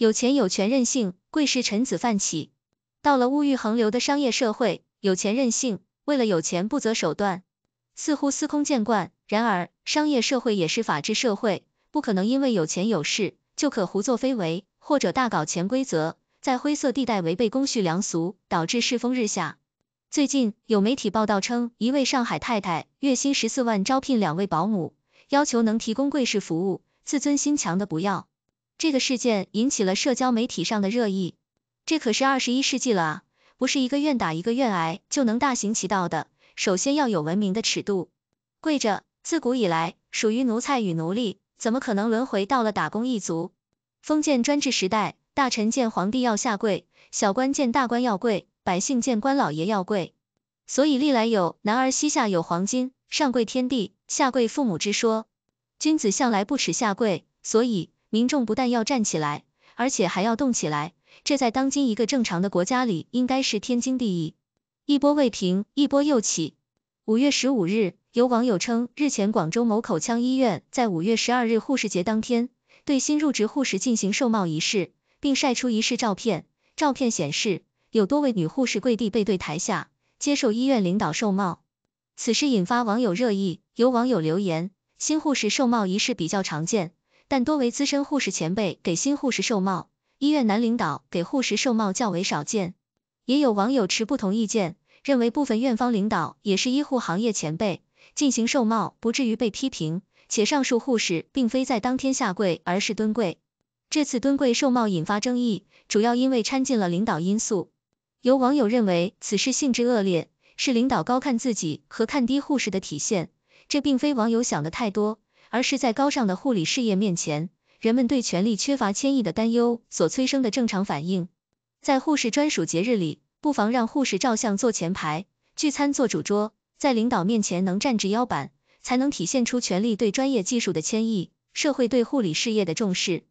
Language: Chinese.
有钱有权任性，贵是臣子泛起。到了物欲横流的商业社会，有钱任性，为了有钱不择手段，似乎司空见惯。然而，商业社会也是法治社会，不可能因为有钱有势就可胡作非为，或者大搞潜规则，在灰色地带违背公序良俗，导致世风日下。最近有媒体报道称，一位上海太太月薪十四万，招聘两位保姆，要求能提供贵式服务，自尊心强的不要。这个事件引起了社交媒体上的热议。这可是二十一世纪了啊，不是一个愿打一个愿挨就能大行其道的。首先要有文明的尺度。跪着，自古以来属于奴才与奴隶，怎么可能轮回到了打工一族？封建专制时代，大臣见皇帝要下跪，小官见大官要跪，百姓见官老爷要跪。所以历来有“男儿膝下有黄金，上跪天地，下跪父母”之说。君子向来不耻下跪，所以。民众不但要站起来，而且还要动起来，这在当今一个正常的国家里应该是天经地义。一波未平，一波又起。五月十五日，有网友称，日前广州某口腔医院在五月十二日护士节当天，对新入职护士进行授帽仪式，并晒出仪式照片。照片显示，有多位女护士跪地背对台下，接受医院领导授帽。此事引发网友热议，有网友留言：“新护士授帽仪式比较常见。”但多为资深护士前辈给新护士授帽，医院男领导给护士授帽较为少见。也有网友持不同意见，认为部分院方领导也是医护行业前辈，进行授帽不至于被批评。且上述护士并非在当天下跪，而是蹲跪。这次蹲跪授帽引发争议，主要因为掺进了领导因素。有网友认为此事性质恶劣，是领导高看自己和看低护士的体现，这并非网友想的太多。而是在高尚的护理事业面前，人们对权力缺乏谦抑的担忧所催生的正常反应。在护士专属节日里，不妨让护士照相坐前排，聚餐坐主桌，在领导面前能站直腰板，才能体现出权力对专业技术的谦抑，社会对护理事业的重视。